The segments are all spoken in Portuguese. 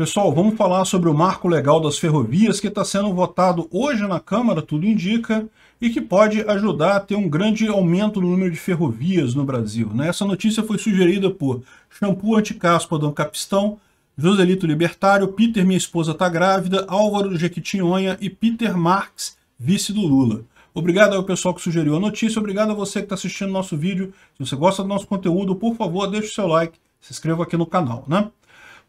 Pessoal, vamos falar sobre o marco legal das ferrovias que está sendo votado hoje na Câmara, tudo indica, e que pode ajudar a ter um grande aumento no número de ferrovias no Brasil. Né? Essa notícia foi sugerida por Shampoo Anticaspa, Dom Capistão, Joselito Libertário, Peter Minha Esposa Tá Grávida, Álvaro Jequitinhonha e Peter Marx, vice do Lula. Obrigado ao pessoal que sugeriu a notícia, obrigado a você que está assistindo nosso vídeo. Se você gosta do nosso conteúdo, por favor, deixe o seu like, se inscreva aqui no canal. né?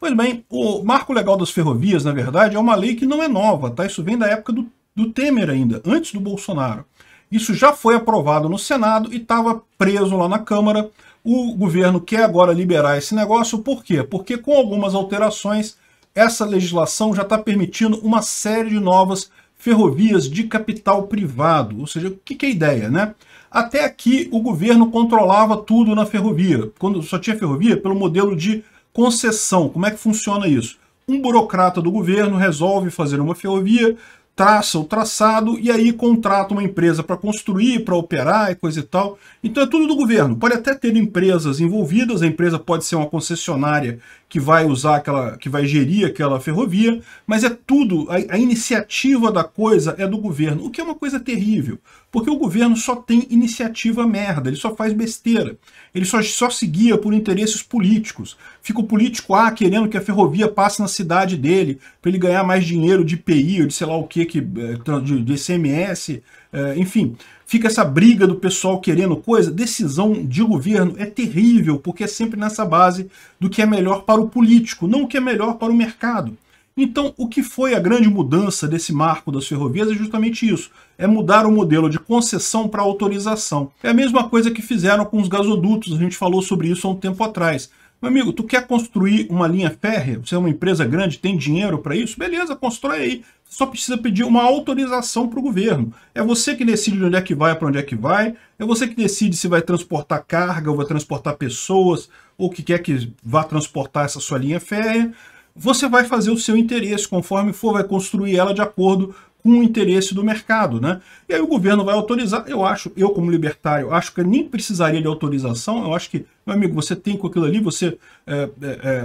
Pois bem, o marco legal das ferrovias, na verdade, é uma lei que não é nova, tá? Isso vem da época do, do Temer ainda, antes do Bolsonaro. Isso já foi aprovado no Senado e estava preso lá na Câmara. O governo quer agora liberar esse negócio, por quê? Porque com algumas alterações, essa legislação já está permitindo uma série de novas ferrovias de capital privado. Ou seja, o que, que é a ideia, né? Até aqui o governo controlava tudo na ferrovia. Quando só tinha ferrovia, pelo modelo de Concessão, como é que funciona isso? Um burocrata do governo resolve fazer uma ferrovia, traça o traçado e aí contrata uma empresa para construir, para operar e coisa e tal. Então é tudo do governo. Pode até ter empresas envolvidas, a empresa pode ser uma concessionária que vai usar aquela, que vai gerir aquela ferrovia, mas é tudo, a, a iniciativa da coisa é do governo, o que é uma coisa terrível, porque o governo só tem iniciativa merda, ele só faz besteira, ele só, só se guia por interesses políticos. Fica o político A ah, querendo que a ferrovia passe na cidade dele, para ele ganhar mais dinheiro de PI ou de sei lá o que eh, de, de SMS, eh, enfim, fica essa briga do pessoal querendo coisa. Decisão de governo é terrível, porque é sempre nessa base do que é melhor para o político, não o que é melhor para o mercado. Então, o que foi a grande mudança desse marco das ferrovias é justamente isso: é mudar o modelo de concessão para autorização. É a mesma coisa que fizeram com os gasodutos, a gente falou sobre isso há um tempo atrás. Meu amigo, tu quer construir uma linha férrea? Você é uma empresa grande, tem dinheiro para isso? Beleza, constrói aí só precisa pedir uma autorização para o governo. É você que decide de onde é que vai, para onde é que vai, é você que decide se vai transportar carga ou vai transportar pessoas, ou que quer que vá transportar essa sua linha férrea. Você vai fazer o seu interesse, conforme for, vai construir ela de acordo com o interesse do mercado, né? E aí o governo vai autorizar, eu acho, eu como libertário, acho que nem precisaria de autorização, eu acho que, meu amigo, você tem com aquilo ali, você é, é,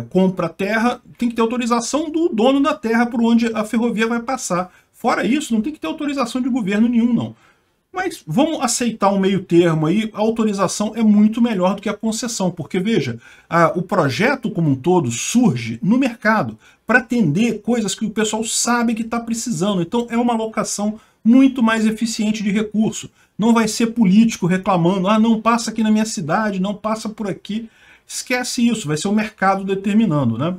é, compra a terra, tem que ter autorização do dono da terra por onde a ferrovia vai passar. Fora isso, não tem que ter autorização de governo nenhum, não. Mas vamos aceitar um meio termo aí, a autorização é muito melhor do que a concessão, porque veja, a, o projeto como um todo surge no mercado para atender coisas que o pessoal sabe que está precisando, então é uma alocação muito mais eficiente de recurso. Não vai ser político reclamando, ah, não passa aqui na minha cidade, não passa por aqui. Esquece isso, vai ser o mercado determinando, né?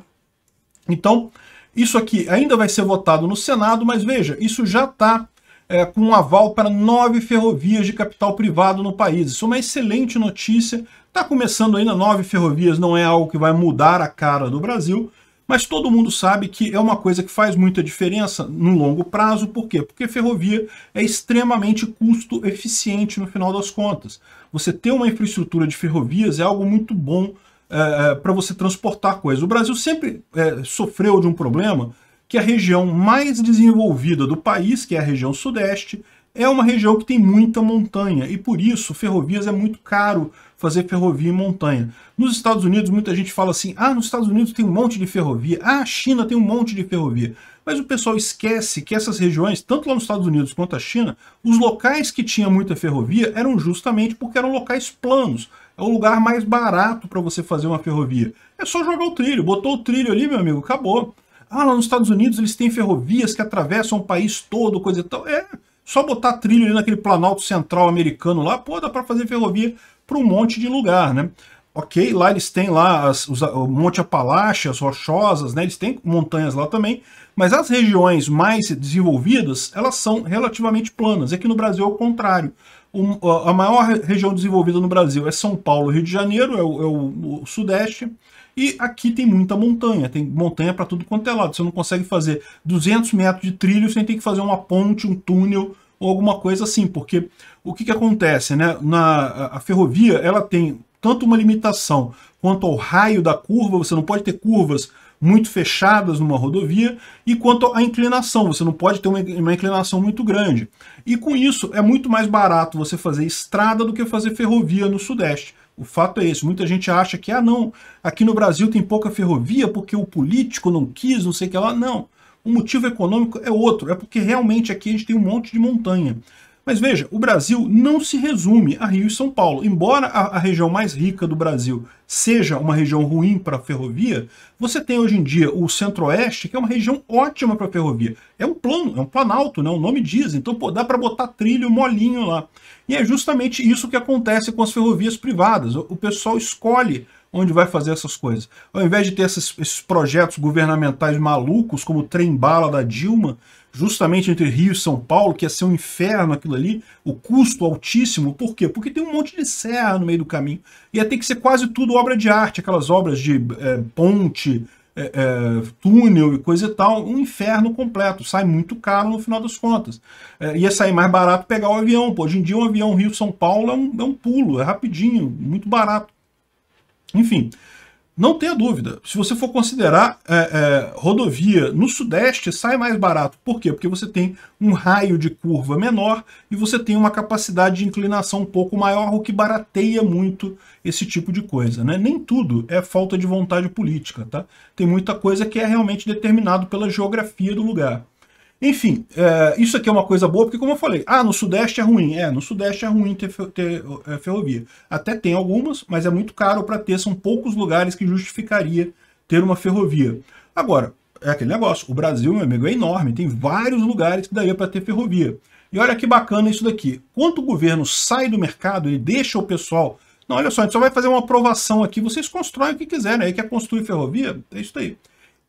Então, isso aqui ainda vai ser votado no Senado, mas veja, isso já está é, com um aval para nove ferrovias de capital privado no país. Isso é uma excelente notícia. Está começando ainda nove ferrovias, não é algo que vai mudar a cara do Brasil, mas todo mundo sabe que é uma coisa que faz muita diferença no longo prazo. Por quê? Porque ferrovia é extremamente custo eficiente no final das contas. Você ter uma infraestrutura de ferrovias é algo muito bom é, é para você transportar coisas. O Brasil sempre é, sofreu de um problema que a região mais desenvolvida do país, que é a região sudeste, é uma região que tem muita montanha e por isso ferrovias é muito caro fazer ferrovia em montanha. Nos Estados Unidos muita gente fala assim: "Ah, nos Estados Unidos tem um monte de ferrovia. Ah, a China tem um monte de ferrovia". Mas o pessoal esquece que essas regiões, tanto lá nos Estados Unidos quanto a China, os locais que tinha muita ferrovia eram justamente porque eram locais planos. É o lugar mais barato para você fazer uma ferrovia. É só jogar o trilho, botou o trilho ali, meu amigo, acabou. Ah, lá nos Estados Unidos eles têm ferrovias que atravessam o país todo, coisa e tal. É, só botar trilho ali naquele planalto central americano lá, pô, dá para fazer ferrovia para um monte de lugar, né? Ok, lá eles têm lá as, os, o Monte Apalache, as rochosas, né? Eles têm montanhas lá também, mas as regiões mais desenvolvidas, elas são relativamente planas. Aqui no Brasil é o contrário. O, a maior região desenvolvida no Brasil é São Paulo, Rio de Janeiro, é o, é o, o Sudeste, e aqui tem muita montanha, tem montanha para tudo quanto é lado. Você não consegue fazer 200 metros de trilho sem ter que fazer uma ponte, um túnel ou alguma coisa assim, porque o que, que acontece, né? Na, a ferrovia ela tem tanto uma limitação quanto ao raio da curva, você não pode ter curvas muito fechadas numa rodovia, e quanto à inclinação, você não pode ter uma, uma, inclinação muito grande. E com isso, é muito mais barato você fazer estrada do que fazer ferrovia no Sudeste. O fato é esse. Muita gente acha que, ah, não, aqui no Brasil tem pouca ferrovia porque o político não quis, não sei o que lá. Não. O motivo econômico é outro. É porque realmente aqui a gente tem um monte de montanha. Mas veja, o Brasil não se resume a Rio e São Paulo. Embora a, a região mais rica do Brasil seja uma região ruim para a ferrovia, você tem hoje em dia o Centro-Oeste, que é uma região ótima para a ferrovia. É um plano, é um planalto, né? o nome diz. Então pô, dá para botar trilho molinho lá. E é justamente isso que acontece com as ferrovias privadas. O, o pessoal escolhe onde vai fazer essas coisas. Ao invés de ter esses, esses projetos governamentais malucos, como o trem-bala da Dilma, justamente entre Rio e São Paulo, que ia ser um inferno aquilo ali, o custo altíssimo. Por quê? Porque tem um monte de serra no meio do caminho. Ia ter que ser quase tudo obra de arte, aquelas obras de é, ponte, é, é, túnel e coisa e tal, um inferno completo. Sai muito caro no final das contas. É, ia sair mais barato pegar o avião. Pô, hoje em dia um avião Rio-São Paulo é um, é um pulo, é rapidinho, muito barato. Enfim, não tenha dúvida. Se você for considerar é, é, rodovia no Sudeste, sai mais barato. Por quê? Porque você tem um raio de curva menor e você tem uma capacidade de inclinação um pouco maior, o que barateia muito esse tipo de coisa. Né? Nem tudo é falta de vontade política. Tá? Tem muita coisa que é realmente determinado pela geografia do lugar. Enfim, é, isso aqui é uma coisa boa, porque como eu falei, ah, no Sudeste é ruim. É, no Sudeste é ruim ter, ter é, ferrovia. Até tem algumas, mas é muito caro para ter, são poucos lugares que justificaria ter uma ferrovia. Agora, é aquele negócio, o Brasil, meu amigo, é enorme, tem vários lugares que daria para ter ferrovia. E olha que bacana isso daqui. Quando o governo sai do mercado, ele deixa o pessoal... Não, olha só, a gente só vai fazer uma aprovação aqui, vocês constroem o que quiserem, aí quer construir ferrovia, é isso aí.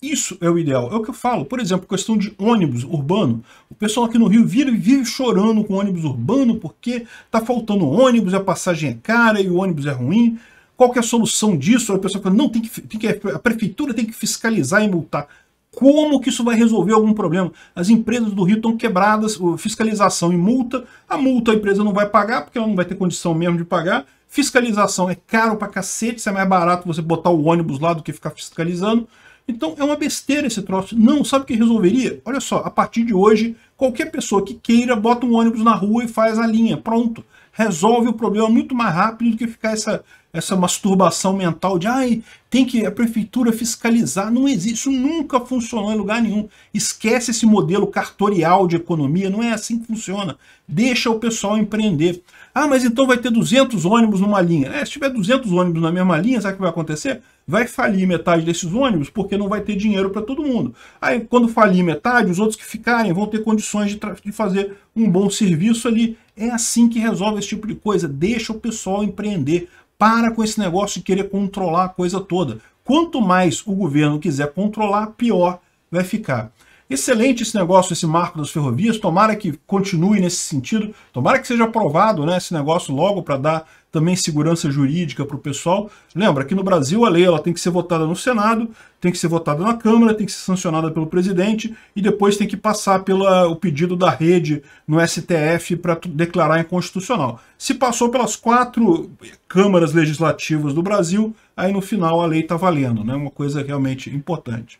Isso é o ideal. É o que eu falo. Por exemplo, questão de ônibus urbano. O pessoal aqui no Rio vive, vive chorando com ônibus urbano porque está faltando ônibus, a passagem é cara e o ônibus é ruim. Qual é a solução disso? A pessoa fala, não, tem que, tem que, a prefeitura tem que fiscalizar e multar. Como que isso vai resolver algum problema? As empresas do Rio estão quebradas, fiscalização e multa. A multa a empresa não vai pagar, porque ela não vai ter condição mesmo de pagar. Fiscalização é caro pra cacete, se é mais barato você botar o ônibus lá do que ficar fiscalizando. Então é uma besteira esse troço. Não, sabe o que resolveria? Olha só, a partir de hoje, qualquer pessoa que queira bota um ônibus na rua e faz a linha. Pronto. Resolve o problema muito mais rápido do que ficar essa, essa masturbação mental de ai, tem que a prefeitura fiscalizar. Não existe, isso nunca funcionou em lugar nenhum. Esquece esse modelo cartorial de economia, não é assim que funciona. Deixa o pessoal empreender. Ah, mas então vai ter 200 ônibus numa linha. É, se tiver 200 ônibus na mesma linha, sabe o que vai acontecer? vai falir metade desses ônibus porque não vai ter dinheiro para todo mundo. Aí, quando falir metade, os outros que ficarem vão ter condições de, de, fazer um bom serviço ali. É assim que resolve esse tipo de coisa. Deixa o pessoal empreender. Para com esse negócio de querer controlar a coisa toda. Quanto mais o governo quiser controlar, pior vai ficar. Excelente esse negócio, esse marco das ferrovias. Tomara que continue nesse sentido. Tomara que seja aprovado né, esse negócio logo para dar também segurança jurídica para o pessoal. Lembra que no Brasil a lei ela tem que ser votada no Senado, tem que ser votada na Câmara, tem que ser sancionada pelo presidente e depois tem que passar pelo pedido da rede no STF para declarar inconstitucional. Se passou pelas quatro câmaras legislativas do Brasil, aí no final a lei está valendo, né? Uma coisa realmente importante.